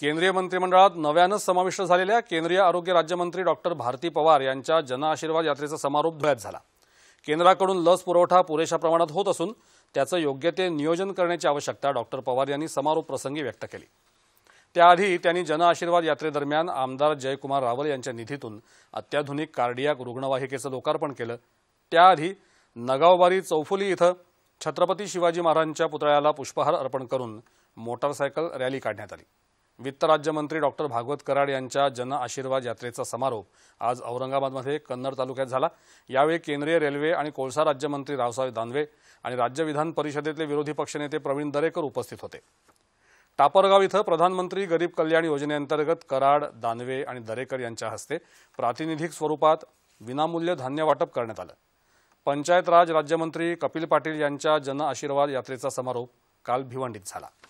केंद्रीय मंत्रिमंडळात नव्यानं समाविष्ट झालेल्या केंद्रीय आरोग्य राज्यमंत्री डॉक्टर भारती पवार यांच्या जनआशीर्वाद यात्रेचा समारोप धुळ्यात झाला केंद्राकडून लस पुरवठा पुरेशा प्रमाणात होत असून त्याचं योग्य ते नियोजन करण्याची आवश्यकता डॉक्टर पवार यांनी समारोप प्रसंगी व्यक्त केली त्याआधी त्यांनी जनआशीर्वाद यात्रेदरम्यान आमदार जयकुमार रावल यांच्या निधीतून अत्याधुनिक कार्डियाक रुग्णवाहिकेचं लोकार्पण केलं त्याआधी नगावबारी चौफुली इथं छत्रपती शिवाजी महाराजांच्या पुतळ्याला पुष्पहार अर्पण करून मोटारसायकल रॅली काढण्यात आली वित्त राज्यमंत्री डॉक्टर भागवत कराड यांच्या जन आशीर्वाद यात्रेचा समारोप आज औरंगाबादमध्ये कन्नड तालुक्यात झाला यावेळी केंद्रीय रेल्वे आणि कोळसा राज्यमंत्री रावसाहेब दानवे आणि राज्य विधान परिषदेतले विरोधी नेते प्रवीण दरेकर उपस्थित होते टापरगाव इथं प्रधानमंत्री गरीब कल्याण योजनेअंतर्गत कराड दानवे आणि दरेकर यांच्या हस्ते प्रातिनिधिक स्वरूपात विनामूल्य धान्य वाटप करण्यात आलं पंचायत राज राज्यमंत्री कपिल पाटील यांच्या जन आशीर्वाद यात्रेचा समारोप काल भिवंडीत झाला